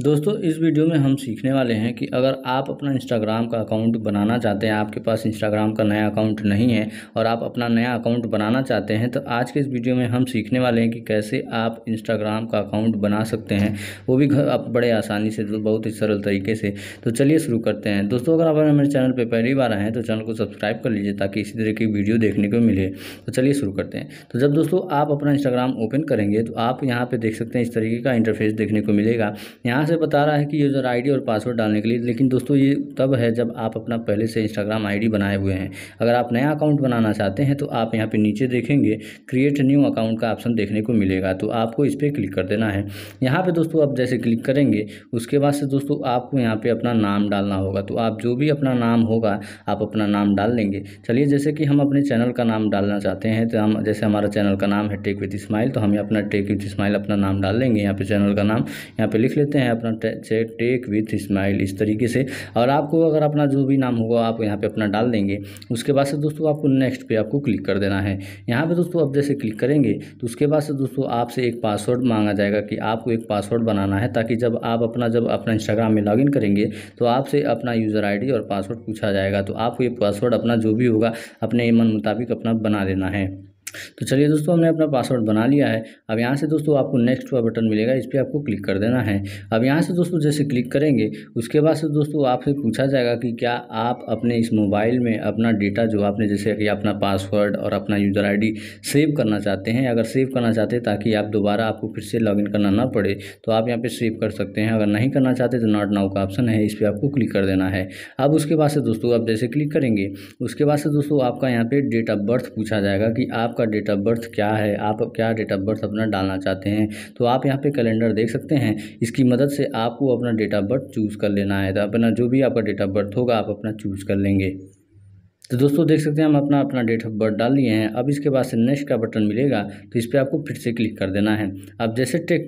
दोस्तों इस वीडियो में हम सीखने वाले हैं कि अगर आप अपना इंस्टाग्राम का अकाउंट बनाना चाहते हैं आपके पास इंस्टाग्राम का नया अकाउंट नहीं है और आप अपना नया अकाउंट बनाना चाहते हैं तो आज के इस वीडियो में हम सीखने वाले हैं कि कैसे आप इंस्टाग्राम का अकाउंट बना सकते हैं वो भी घर आप बड़े आसानी से तो बहुत ही सरल तरीके से तो चलिए शुरू करते हैं दोस्तों अगर आप हमारे चैनल पर पहली बार आए हैं तो चैनल को सब्सक्राइब कर लीजिए ताकि इसी तरह की वीडियो देखने को मिले तो चलिए शुरू करते हैं तो जब दोस्तों आप अपना इंस्टाग्राम ओपन करेंगे तो आप यहाँ पर देख सकते हैं इस तरीके का इंटरफेस देखने को मिलेगा यहाँ यहाँ से बता रहा है कि यूज़र आईडी और पासवर्ड डालने के लिए लेकिन दोस्तों ये तब है जब आप अपना पहले से इंस्टाग्राम आईडी बनाए हुए हैं अगर आप नया अकाउंट बनाना चाहते हैं तो आप यहाँ पे नीचे देखेंगे क्रिएट न्यू अकाउंट का ऑप्शन देखने को मिलेगा तो आपको इस पर क्लिक कर देना है यहाँ पर दोस्तों आप जैसे क्लिक करेंगे उसके बाद से दोस्तों आपको यहाँ पर अपना नाम डालना होगा तो आप जो भी अपना नाम होगा आप अपना नाम डाल लेंगे चलिए जैसे कि हम अपने चैनल का नाम डालना चाहते हैं तो हम जैसे हमारा चैनल का नाम है टेक विथ स्माइल तो हम अपना टेक विथ स्माइल अपना नाम डाल लेंगे यहाँ पर चैनल का नाम यहाँ पर लिख लेते हैं अपना टेक विथ स्माइल इस तरीके से और आपको अगर अपना जो भी नाम होगा आप यहाँ पे अपना डाल देंगे उसके बाद से दोस्तों आपको नेक्स्ट पे आपको क्लिक कर देना है यहाँ पे दोस्तों आप जैसे क्लिक करेंगे तो उसके बाद से दोस्तों आपसे एक पासवर्ड मांगा जाएगा कि आपको एक पासवर्ड बनाना है ताकि जब आप अपना जब अपना इंस्टाग्राम में लॉगिन करेंगे तो आपसे अपना यूज़र आई और पासवर्ड पूछा जाएगा तो आपको ये पासवर्ड अपना जो भी होगा अपने मन मुताबिक अपना बना देना है तो चलिए दोस्तों हमने अपना पासवर्ड बना लिया है अब यहाँ से दोस्तों आपको नेक्स्ट वाला बटन मिलेगा इस पर आपको क्लिक कर देना है अब यहाँ से दोस्तों जैसे क्लिक करेंगे उसके बाद से दोस्तों आपसे पूछा जाएगा कि क्या आप अपने इस मोबाइल में अपना डेटा जो आपने जैसे कि अपना पासवर्ड और अपना यूज़र आई सेव करना चाहते हैं अगर सेव करना चाहते हैं ताकि आप दोबारा आपको फिर से लॉग करना ना पड़े तो आप यहाँ पर सेव कर सकते हैं अगर नहीं करना चाहते तो नॉट नाउ का ऑप्शन है इस पर आपको क्लिक कर देना है अब उसके बाद से दोस्तों आप जैसे क्लिक करेंगे उसके बाद से दोस्तों आपका यहाँ पर डेट ऑफ बर्थ पूछा जाएगा कि आपका आपका डेट ऑफ बर्थ क्या है आप क्या डेट ऑफ बर्थ अपना डालना चाहते हैं तो आप यहाँ पे कैलेंडर देख सकते हैं इसकी मदद से आपको अपना डेट ऑफ बर्थ चूज़ कर लेना है तो अपना जो भी आपका डेट ऑफ बर्थ होगा आप अपना चूज़ कर लेंगे तो दोस्तों देख सकते हैं हम अपना अपना डेट ऑफ बर्थ डाल लिए हैं अब इसके बाद से नेक्स्ट का बटन मिलेगा तो इस पर आपको फिर से क्लिक कर देना है आप जैसे टेक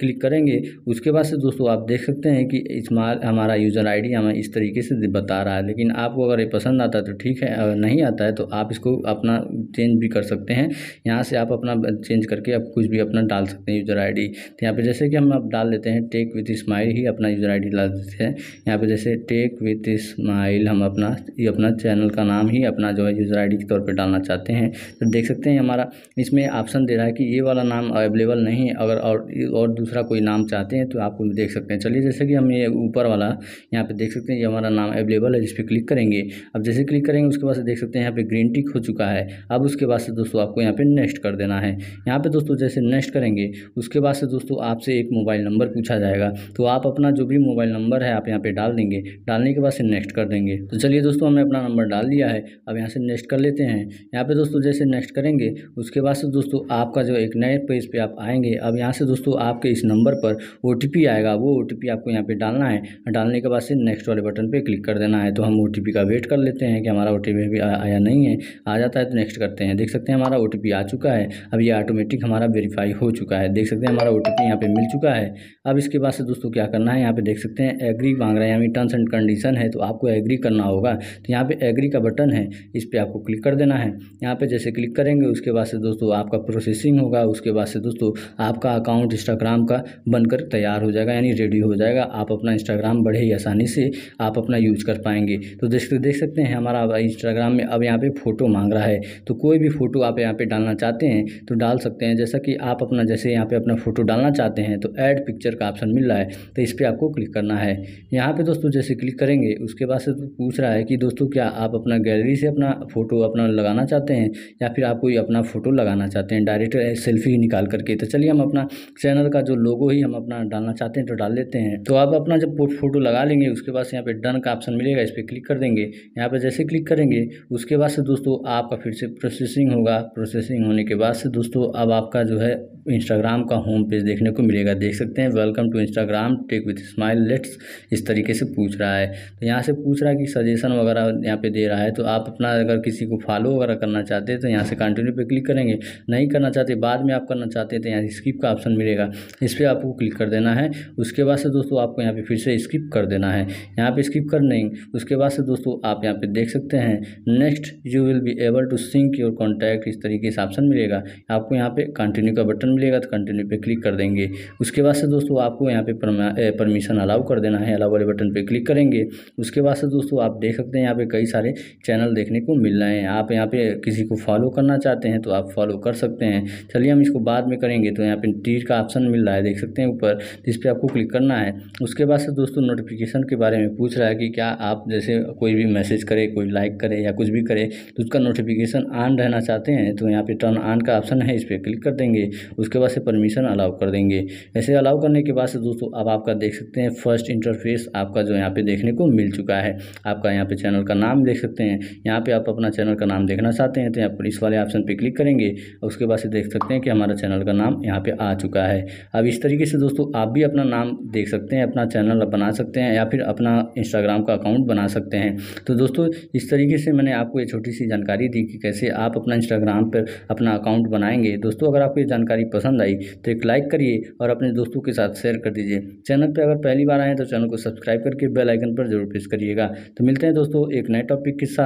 क्लिक करेंगे उसके बाद से दोस्तों आप देख सकते हैं कि इसमाल हमारा यूज़र आई हमें इस तरीके से बता रहा है लेकिन आपको अगर ये पसंद आता है तो ठीक है अगर नहीं आता है तो आप इसको अपना चेंज भी कर सकते हैं यहाँ से आप अपना चेंज करके आप कुछ भी अपना डाल सकते हैं यूज़र आई तो यहाँ पर जैसे कि हम आप डाल देते हैं टेक विथ स्माइल ही अपना यूज़र डी डाल देते हैं यहाँ पर जैसे टेक विथ स्माइल हम अपना ये अपना चैनल का नाम नाम ही अपना जो है यूज़र आई के तौर पर डालना चाहते हैं तो देख सकते हैं हमारा इसमें ऑप्शन दे रहा है कि ये वाला नाम अवेलेबल नहीं है अगर और और दूसरा कोई नाम चाहते हैं तो आप देख सकते हैं चलिए जैसे कि हम ये ऊपर वाला यहाँ पे देख सकते हैं ये हमारा नाम अवेलेबल है जिस पर क्लिक करेंगे अब जैसे क्लिक करेंगे उसके बाद देख सकते हैं यहाँ पर ग्रीन टिक हो चुका है अब उसके बाद से दोस्तों आपको यहाँ पर नेक्स्ट कर देना है यहाँ पर दोस्तों जैसे नेक्स्ट करेंगे उसके बाद से दोस्तों आपसे एक मोबाइल नंबर पूछा जाएगा तो आप अपना जो भी मोबाइल नंबर है आप यहाँ पर डाल देंगे डालने के बाद से नेक्स्ट कर देंगे तो चलिए दोस्तों हमने अपना नंबर डाल दिया है है अब यहाँ से नेक्स्ट कर लेते हैं यहाँ पे दोस्तों जैसे नेक्स्ट करेंगे उसके बाद से दोस्तों आपका जो एक नए पेज पे आप आएंगे अब यहाँ से दोस्तों आपके इस नंबर पर ओ आएगा वो ओ आपको यहाँ पे डालना है डालने के बाद से नेक्स्ट वाले बटन पर क्लिक कर देना है तो हम ओ का वेट कर लेते हैं कि हमारा ओ अभी आया नहीं है आ जाता है तो नेक्स्ट करते हैं देख सकते हैं हमारा ओ आ चुका है अब ये ऑटोमेटिक हमारा वेरीफाई हो चुका है देख सकते हैं हमारा ओ टी यहाँ पर मिल चुका है अब इसके बाद से दोस्तों क्या करना है यहाँ पे देख सकते हैं एग्री मांग रहे हैं यहाँ टर्म्स एंड कंडीशन है तो आपको एग्री करना होगा तो यहाँ पे एग्री का बटन बटन है इस पर आपको क्लिक कर देना है यहाँ पे जैसे क्लिक करेंगे उसके बाद से दोस्तों आपका प्रोसेसिंग होगा उसके बाद से दोस्तों आपका अकाउंट इंस्टाग्राम का बनकर तैयार हो जाएगा यानी रेडी हो जाएगा आप अपना इंस्टाग्राम बड़े ही आसानी से आप अपना यूज कर पाएंगे तो देख देख सकते हैं हमारा इंस्टाग्राम में अब यहाँ पे फ़ोटो मांग रहा है तो कोई भी फ़ोटो आप यहाँ पे डालना चाहते हैं तो डाल सकते हैं जैसा कि आप अपना जैसे यहाँ पे अपना फ़ोटो डालना चाहते हैं तो ऐड पिक्चर का ऑप्शन मिल रहा है तो इस पर आपको क्लिक करना है यहाँ पर दोस्तों जैसे क्लिक करेंगे उसके बाद से तो पूछ रहा है कि दोस्तों क्या आप अपना गैलरी से अपना फ़ोटो अपना लगाना चाहते हैं या फिर आप कोई अपना फ़ोटो लगाना चाहते हैं डायरेक्ट सेल्फी ही निकाल करके तो चलिए हम अपना चैनल का जो लोगो ही हम अपना डालना चाहते हैं तो डाल लेते हैं तो आप अपना जब फ़ोटो लगा लेंगे उसके बाद यहाँ पर डन का ऑप्शन मिलेगा इस पर क्लिक कर देंगे यहाँ पर जैसे क्लिक करेंगे उसके बाद से दोस्तों आपका फिर से प्रोसेसिंग होगा प्रोसेसिंग होने के बाद से दोस्तों अब आपका जो है इंस्टाग्राम का होम पेज देखने को मिलेगा देख सकते हैं welcome to Instagram tech with smile let's इस तरीके से पूछ रहा है तो यहाँ से पूछ रहा है कि सजेशन वगैरह यहाँ पे दे रहा है तो आप अपना अगर किसी को फॉलो वगैरह करना चाहते हैं तो यहाँ से कंटिन्यू पे क्लिक करेंगे नहीं करना चाहते बाद में आप करना चाहते हैं तो यहाँ स्किप का ऑप्शन मिलेगा इस पर आपको क्लिक कर देना है उसके बाद से दोस्तों आपको यहाँ पर फिर से स्किप कर देना है यहाँ पर स्किप कर नहीं उसके बाद से दोस्तों आप यहाँ पर देख सकते हैं next you will be able to sync your contact इस तरीके से ऑप्शन मिलेगा आपको यहाँ पर कंटिन्यू का बटन मिलेगा तो कंटिन्यू पर क्लिक कर देंगे उसके बाद से दोस्तों आपको यहाँ पर परमिशन अलाउ कर देना है अलाउ वाले बटन पर क्लिक करेंगे उसके बाद से दोस्तों आप देख सकते हैं यहाँ पे कई सारे चैनल देखने को मिल रहे हैं आप यहाँ पे किसी को फॉलो करना चाहते हैं तो आप फॉलो कर सकते हैं चलिए हम इसको बाद में करेंगे तो यहाँ पे तीर का ऑप्शन मिल रहा है देख सकते हैं ऊपर जिस पर आपको क्लिक करना है उसके बाद से दोस्तों नोटिफिकेशन के बारे में पूछ रहा है कि क्या आप जैसे कोई भी मैसेज करे कोई लाइक करे या कुछ भी करे तो उसका नोटिफिकेशन ऑन रहना चाहते हैं तो यहाँ पर टर्न ऑन का ऑप्शन है इस पर क्लिक कर देंगे उसके बाद से परमिशन अलाउ कर देंगे ऐसे अलाउ करने के बाद से दोस्तों अब आपका देख सकते हैं फर्स्ट इंटरफेस आपका जो यहाँ पर देखने को मिल चुका है आपका यहाँ पर चैनल का नाम देख सकते हैं हैं यहाँ पे आप अपना चैनल का नाम देखना चाहते हैं तो यहाँ पर इस वाले ऑप्शन पे क्लिक करेंगे और उसके बाद से देख सकते हैं कि हमारा चैनल का नाम यहाँ पे आ चुका है अब इस तरीके से दोस्तों आप भी अपना नाम देख सकते हैं अपना चैनल बना सकते हैं या फिर अपना इंस्टाग्राम का अकाउंट बना सकते हैं तो दोस्तों इस तरीके से मैंने आपको ये छोटी सी जानकारी दी कि कैसे आप अपना इंस्टाग्राम पर अपना अकाउंट बनाएंगे दोस्तों अगर आपको ये जानकारी पसंद आई तो एक लाइक करिए और अपने दोस्तों के साथ शेयर कर दीजिए चैनल पर अगर पहली बार आए तो चैनल को सब्सक्राइब करके बेलाइकन पर जरूर प्रेस करिएगा तो मिलते हैं दोस्तों एक नए टॉपिक के साथ